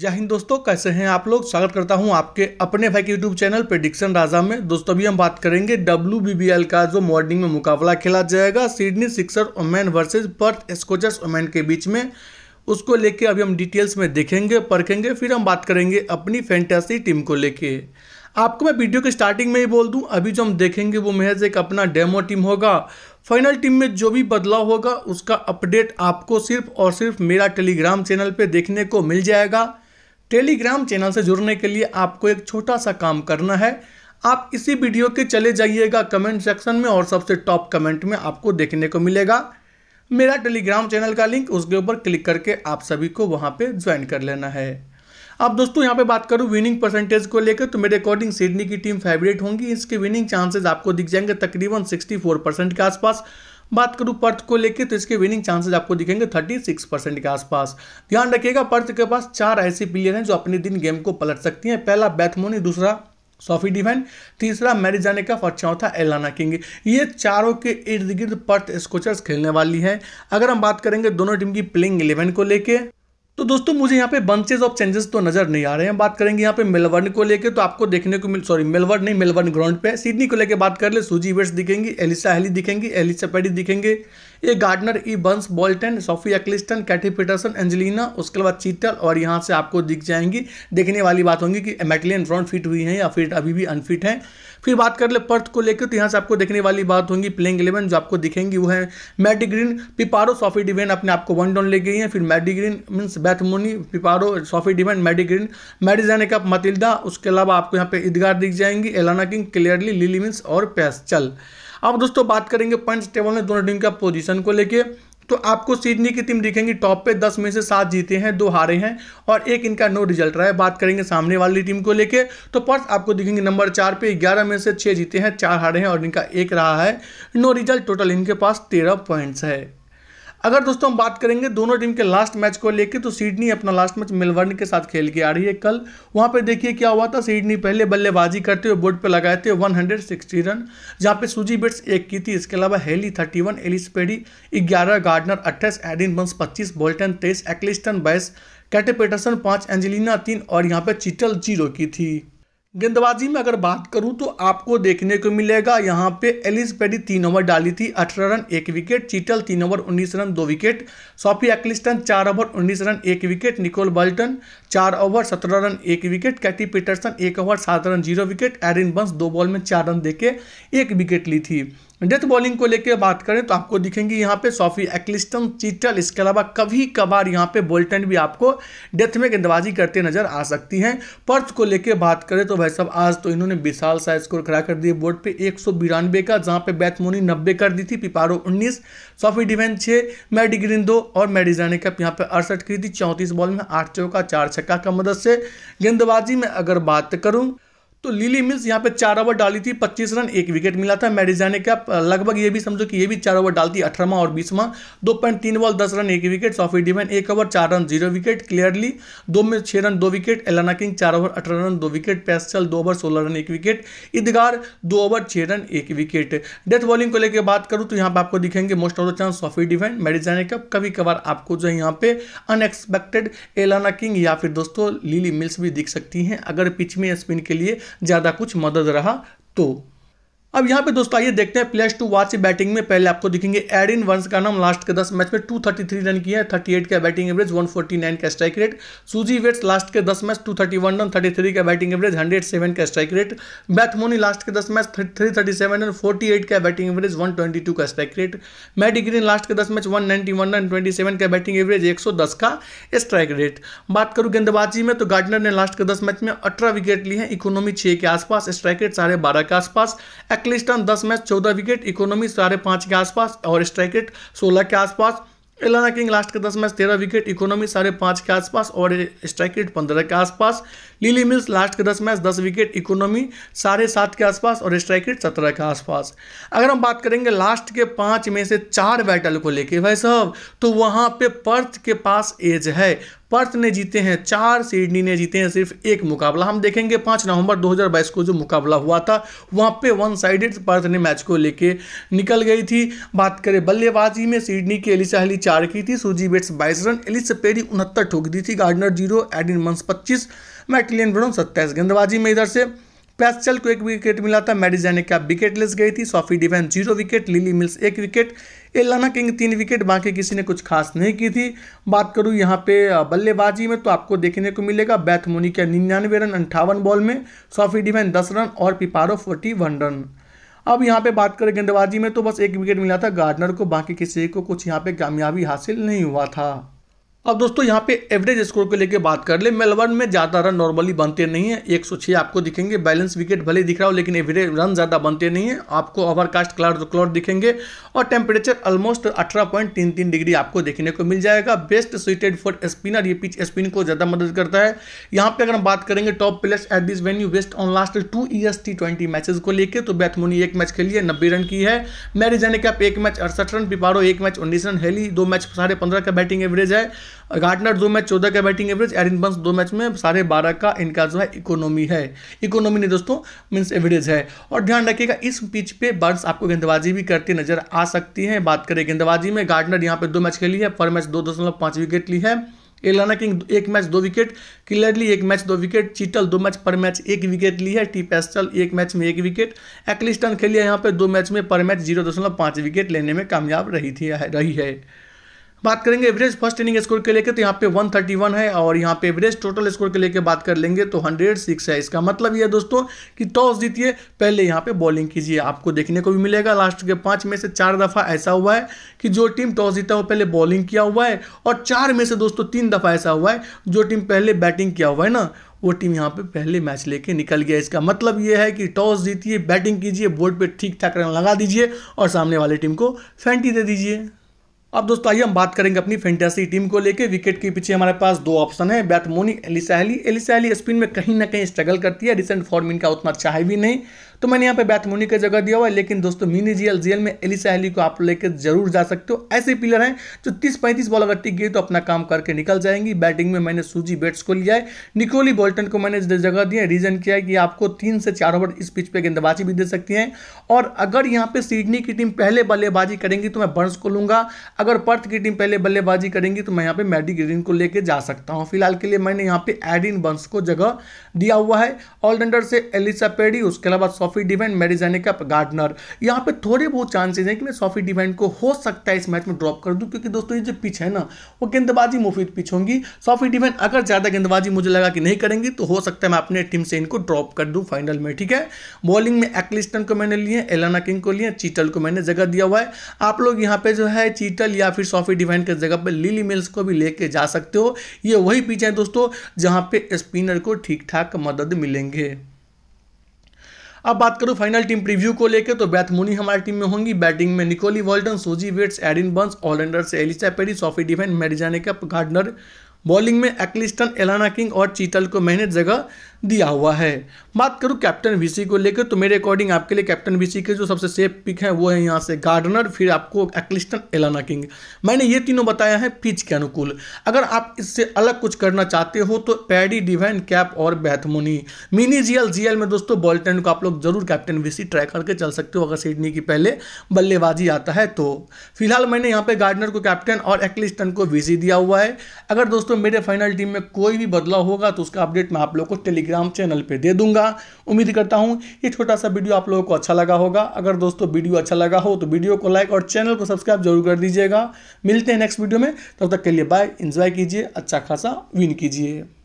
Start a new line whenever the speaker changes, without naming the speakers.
जय हिंद दोस्तों कैसे हैं आप लोग स्वागत करता हूं आपके अपने भाई के यूट्यूब चैनल प्रेडिक्शन राजा में दोस्तों अभी हम बात करेंगे डब्ल्यू का जो मॉर्निंग में मुकाबला खेला जाएगा Sydney Sixers women versus Perth Scorchers women के बीच में उसको लेके अभी हम डिटेल्स में देखेंगे परखेंगे फिर हम बात करेंगे अपनी फैंटेसी टीम को लेके आपको मैं वीडियो के स्टार्टिंग में ही बोल दूं अभी जो हम देखेंगे वो महज एक अपना डेमो टीम होगा फाइनल टीम में जो भी बदलाव होगा उसका अपडेट आपको सिर्फ और सिर्फ मेरा टेलीग्राम चैनल पे देखने को मिल जाएगा टेलीग्राम चैनल से जुड़ने के लिए आपको एक छोटा सा काम करना है आप इसी वीडियो के चले जाइएगा कमेंट सेक्शन में और सबसे टॉप कमेंट में आपको देखने को मिलेगा मेरा टेलीग्राम चैनल का लिंक उसके ऊपर क्लिक करके आप सभी को वहाँ पे ज्वाइन कर लेना है अब दोस्तों यहाँ पे बात करूँ विनिंग परसेंटेज को लेकर तो मेरे अकॉर्डिंग सिडनी की टीम फेवरेट होंगी इसके विनिंग चांसेस आपको दिख जाएंगे तकरीबन 64 परसेंट के आसपास बात करूँ पर्थ को लेकर तो इसके विनिंग चांसेस आपको दिखेंगे 36 परसेंट के आसपास ध्यान रखिएगा पर्थ के पास चार ऐसे प्लेयर हैं जो अपने दिन गेम को पलट सकती हैं पहला बैथमोनी दूसरा सॉफी डिवेन तीसरा जाने का और चौथा एलाना किंग ये चारों के इर्द गिर्द पर्थ स्कोचर्स खेलने वाली है अगर हम बात करेंगे दोनों टीम की प्लेइंग इलेवन को लेकर तो दोस्तों मुझे यहाँ पे बंचेज ऑफ चेंजेस तो नजर नहीं आ रहे हैं बात करेंगे यहाँ पे मेलबर्न को लेके तो आपको देखने को मिल सॉरी मेलबर्न नहीं मेलबर्न ग्राउंड पे सिडनी को लेके बात कर ले सूजी वेट्स दिखेंगी एलिसा हेली दिखेंगी एलिसा पेडी दिखेंगे ये Gardner E Burns Bolton Sophia Ecclestone Katie Peterson Angelina उसके बाद चीटल और यहाँ से आपको दिख जाएंगी देखने वाली बात होंगी कि मैकलियन रॉन फिट हुई हैं या फिर अभी भी अनफिट हैं फिर बात कर ले पर्थ को लेकर तो यहाँ से आपको देखने वाली बात होंगी प्लेइंग इलेवन जो आपको दिखेंगी वो है Maddy Green Piparo Sophie Devine अपने आपको वन डाउन ले गई हैं फिर Maddy Green means Beth Mooney Piparo Sophie Devine Maddy Green Maddy का मतिल्डा उसके अलावा आपको यहाँ पे ईदगार दिख जाएंगी Alana King clearly Lilly means और चल अब दोस्तों बात करेंगे पॉइंट्स टेबल में दोनों टीम का पोजीशन को लेके तो आपको सिडनी की टीम दिखेंगी टॉप पे दस में से सात जीते हैं दो हारे हैं और एक इनका नो रिजल्ट रहा है बात करेंगे सामने वाली टीम को लेके तो पर्स आपको दिखेंगे नंबर चार पे ग्यारह में से छः जीते हैं चार हारे हैं और इनका एक रहा है नो रिजल्ट टोटल इनके पास तेरह पॉइंट्स है अगर दोस्तों हम बात करेंगे दोनों टीम के लास्ट मैच को लेकर तो सिडनी अपना लास्ट मैच मेलबर्न के साथ खेल के आ रही है कल वहां पर देखिए क्या हुआ था सिडनी पहले बल्लेबाजी करते हुए बोर्ड पर लगाए थे 160 रन जहां पे सूजी बिट्स एक की थी इसके अलावा हेली 31 एलिस पेडी ग्यारह गार्डनर अट्ठाईस एडिन बंस पच्चीस बोल्टन तेईस एक्लिस्टन बाइस कैटे पेटरसन पांच एंजेलिना तीन और यहाँ पे चिटल जीरो की थी गेंदबाजी में अगर बात करूं तो आपको देखने को मिलेगा यहाँ पे एलिस पेडी तीन ओवर डाली थी अठारह रन एक विकेट चीटल तीन ओवर उन्नीस रन दो विकेट सॉफी एक्लिस्टन चार ओवर उन्नीस रन एक विकेट निकोल बल्टन चार ओवर सत्रह रन एक विकेट कैटी पीटरसन एक ओवर सात run zero wicket Erin Burns दो बॉल में चार रन देके एक विकेट ली थी डेथ बॉलिंग को लेकर बात करें तो आपको दिखेंगे यहाँ पे सॉफी एक्लिस्टन चीटल इसके अलावा कभी कभार यहाँ पे बोल्टन भी आपको डेथ में गेंदबाजी करते नजर आ सकती हैं पर्थ को लेकर बात करें तो भाई साहब आज तो इन्होंने विशाल सा स्कोर खड़ा कर दिए बोर्ड पे एक सौ बिरानवे का जहाँ पे बैथमोनी नब्बे कर दी थी पिपारो उन्नीस सॉफी डिवेन छः मैडी ग्रीन दो और मैडिजाने कप यहाँ पे अड़सठ की थी चौंतीस बॉल में आठ चौका चार छक्का का मदद से गेंदबाजी में अगर बात करूँ तो लिली मिल्स यहाँ पे चार ओवर डाली थी पच्चीस रन एक विकेट मिला था मेडिजाने का लगभग ये भी समझो कि ये भी चार ओवर डालती अठारहवा और बीसवा दो पॉइंट तीन बॉल दस रन एक विकेट सॉफी डिमैन एक ओवर चार रन जीरो विकेट क्लियरली दो में छह रन दो विकेट एलाना किंग चार ओवर अठारह रन दो विकेट पैसल दो ओवर सोलह रन एक विकेट ईदगार दो ओवर छः रन एक विकेट डेथ बॉलिंग को लेकर बात करूँ तो यहाँ पे आपको दिखेंगे most of the chance Sophie Devine Marizanne का कभी कभार आपको जो है यहाँ पे अनएक्सपेक्टेड एलाना किंग या फिर दोस्तों लिली मिल्स भी दिख सकती हैं अगर पिच में स्पिन के लिए ज़्यादा कुछ मदद रहा तो अब यहाँ पे दोस्तों आइए देखते हैं प्लेस टू वाच बैटिंग में पहले आपको दिखेंगे एडिन वंस का नाम लास्ट के 10 मैच में 233 रन किया है 38 का बैटिंग एवरेज 149 का strike rate Suzie Bates last के 10 मैच 231 रन 33 का बैटिंग एवरेज 107 का स्ट्राइक रेट बैथमोनी लास्ट के 10 मैच 337 रन 48 का बैटिंग एवरेज 122 का strike rate Maddy Green last के दस मैच वन रन ट्वेंटी का बैटिंग एवरेज एक का स्ट्राइक रेट बात करूँ गेंदबाजी में तो गार्डनर ने लास्ट के दस मैच में अठारह विकेट लिए हैं इकोनॉमी छः के आसपास स्ट्राइक रेट साढ़े के आसपास मैकलिस्टन दस मैच चौदह विकेट इकोनॉमी साढ़े पाँच के आसपास और स्ट्राइक रेट सोलह के आसपास एलाना किंग लास्ट के दस मैच तेरह विकेट इकोनॉमी साढ़े पाँच के आसपास और स्ट्राइक रेट पंद्रह के आसपास लिली मिल्स लास्ट के दस मैच दस विकेट इकोनॉमी साढ़े सात के आसपास और स्ट्राइक रेट सत्रह के आसपास अगर हम बात करेंगे लास्ट के पाँच में से चार बैटल को लेके भाई साहब तो वहाँ पे पर्थ के पास एज है पर्थ ने जीते हैं चार सिडनी ने जीते हैं सिर्फ एक मुकाबला हम देखेंगे पाँच नवंबर 2022 को जो मुकाबला हुआ था वहाँ पे वन साइडेड पर्थ ने मैच को लेके निकल गई थी बात करें बल्लेबाजी में सिडनी की एलिसा हली चार की थी सूजी बेट्स बाईस रन एलिस पेरी उनहत्तर ठोक दी थी गार्डनर जीरो एडिन मंस पच्चीस मैटिलियन ब्रोन सत्ताईस गेंदबाजी में इधर से पैसचल को एक विकेट मिला था मेडिजाने क्या लेस गई थी Sophie Devine zero wicket Lilly Mills एक विकेट एलाना किंग तीन विकेट बाकी किसी ने कुछ खास नहीं की थी बात करूँ यहाँ पे बल्लेबाजी में तो आपको देखने को मिलेगा बैथ मोनिका निन्यानवे रन अंठावन बॉल में सॉफी डिवेन दस रन और पिपारो फोर्टी वन रन अब यहाँ पे बात करें गेंदबाजी में तो बस एक विकेट मिला था गार्डनर को बाकी किसी को कुछ यहाँ पे कामयाबी हासिल नहीं हुआ था अब दोस्तों यहाँ पे एवरेज स्कोर को लेके बात कर ले मेलबर्न में ज़्यादा रन नॉर्मली बनते नहीं है 106 आपको दिखेंगे बैलेंस विकेट भले दिख रहा हो लेकिन एवरेज रन ज़्यादा बनते नहीं है आपको ओवरकास्ट क्लाउड क्लाउड दिखेंगे और टेम्परेचर ऑलमोस्ट अठारह डिग्री आपको देखने को मिल जाएगा बेस्ट सुइटेड फॉर स्पिनर ये पिच स्पिन को ज़्यादा मदद करता है यहाँ पर अगर हम बात करेंगे top players at this venue best on last two years T twenty matches को लेकर तो बैथमोनी एक मैच खेली है नब्बे रन की है मैरी जैनिकअप एक मैच अड़सठ रन पिपारो एक मैच उन्नीस रन हेली दो मैच साढ़े पंद्रह का बैटिंग एवरेज है गार्डनर दो मैच चौदह का बैटिंग एवरेज एरिन बंस दो मैच में साढ़े बारह का इनका जो है इकोनॉमी है इकोनॉमी नहीं दोस्तों मीन्स एवरेज है और ध्यान रखिएगा इस पिच पे बंस आपको गेंदबाजी भी करती नजर आ सकती है बात करें गेंदबाजी में गार्डनर यहाँ पे दो मैच खेली है पर मैच दो दशमलव पाँच विकेट ली है एलाना किंग एक मैच दो विकेट क्लियरली एक मैच दो विकेट चीटल दो मैच पर मैच एक विकेट ली है टी पेस्टल एक मैच में एक विकेट एक्लिस्टन खेली है यहाँ पे दो मैच में पर मैच जीरो दशमलव पाँच विकेट लेने में कामयाब रही थी रही है बात करेंगे एवरेज फर्स्ट इनिंग स्कोर के लेके तो यहाँ पे 131 है और यहाँ पे एवरेज टोटल स्कोर के लेके बात कर लेंगे तो 106 है इसका मतलब ये दोस्तों कि टॉस जीतिए पहले यहाँ पे बॉलिंग कीजिए आपको देखने को भी मिलेगा लास्ट के पाँच में से चार दफ़ा ऐसा हुआ है कि जो टीम टॉस जीता है वो पहले बॉलिंग किया हुआ है और चार में से दोस्तों तीन दफ़ा ऐसा हुआ है जो टीम पहले बैटिंग किया हुआ है ना वो टीम यहाँ पे पहले मैच लेके निकल गया इसका मतलब ये है कि टॉस जीतिए बैटिंग कीजिए बोर्ड पे ठीक ठाक रन लगा दीजिए और सामने वाली टीम को फेंटी दे दीजिए अब दोस्तों आइए हम बात करेंगे अपनी फैंटेसी टीम को लेके विकेट के पीछे हमारे पास दो ऑप्शन है बैथमोनी एलिसाहली एलिसाहली स्पिन में कहीं ना कहीं स्ट्रगल करती है रिसेंट फॉर्म इनका उतना अच्छा है भी नहीं तो मैंने यहाँ पे बैथमोनी का जगह दिया हुआ है लेकिन दोस्तों मिनी जीएल जीएल में एलिसाहली को आप लेकर जरूर जा सकते हो ऐसे प्लेयर हैं जो तीस पैंतीस बॉल अगर टिक गई तो अपना काम करके निकल जाएंगी बैटिंग में मैंने सूजी बेट्स को लिया है निकोली बोल्टन को मैंने जगह दी है रीजन किया है कि आपको तीन से चार ओवर इस पिच पर गेंदबाजी भी दे सकती हैं और अगर यहाँ पे सिडनी की टीम पहले बल्लेबाजी करेंगी तो मैं बर्न्स को लूँगा अगर पर्थ की टीम पहले बल्लेबाजी करेंगी तो मैं यहाँ पे मैडी ग्रीन को लेके जा सकता हूँ फिलहाल के लिए मैंने यहाँ पे एडिन बंस को जगह दिया हुआ है ऑलराउंडर से एलिसा पेडी उसके अलावा सॉफी डिवेंट का गार्डनर यहाँ पे थोड़े बहुत चांसेस हैं कि मैं सॉफी डिवेंट को हो सकता है इस मैच में ड्रॉप कर दूँ क्योंकि दोस्तों ये जो पिच है ना वो गेंदबाजी मुफीद पिच होंगी सॉफी डिवेंट अगर ज़्यादा गेंदबाजी मुझे लगा कि नहीं करेंगी तो हो सकता है मैं अपने टीम से इनको ड्रॉप कर दूँ फाइनल में ठीक है बॉलिंग में एक्लिस्टन को मैंने लिए एलाना किंग को लिए चीटल को मैंने जगह दिया हुआ है आप लोग यहाँ पे जो है चीटल मिलल या फिर सॉफी डिवाइन के जगह पर लिली मिल्स को भी लेके जा सकते हो ये वही पिच है दोस्तों जहां पे स्पिनर को ठीक ठाक मदद मिलेंगे अब बात करो फाइनल टीम प्रीव्यू को लेकर तो बैथ मुनी हमारी टीम में होंगी बैटिंग में Nicole Bolton Suzie Bates Erin Burns all-rounders Alyssa Perry Sophie Devine Marizanne Kapp Gardner bowling में एक्लिस्टन एलाना किंग और चीतल को मैंने जगह दिया हुआ है बात करूं कैप्टन वीसी को लेकर तो मेरे अकॉर्डिंग आपके लिए कैप्टन वीसी के जो सबसे सेफ पिक है वो है यहाँ से गार्डनर फिर आपको एक्लिस्टन एलाना किंग मैंने ये तीनों बताया है पिच के अनुकूल अगर आप इससे अलग कुछ करना चाहते हो तो पैडी डिवाइन कैप और बैथमोनी मिनी जीएल जीएल में दोस्तों बॉलटेन को आप लोग जरूर कैप्टन वीसी ट्राई करके चल सकते हो अगर सिडनी की पहले बल्लेबाजी आता है तो फिलहाल मैंने यहाँ पे गार्डनर को कैप्टन और एक्लिस्टन को वीसी दिया हुआ है अगर दोस्तों मेरे फाइनल टीम में कोई भी बदलाव होगा तो उसका अपडेट मैं आप लोग को टेलीग्राम चैनल पर दे दूंगा उम्मीद करता हूँ ये छोटा सा वीडियो आप लोगों को अच्छा लगा होगा अगर दोस्तों वीडियो अच्छा लगा हो तो वीडियो को लाइक और चैनल को सब्सक्राइब जरूर कर दीजिएगा मिलते हैं नेक्स्ट वीडियो में तब तो तक के लिए बाय इंजॉय कीजिए अच्छा खासा विन कीजिए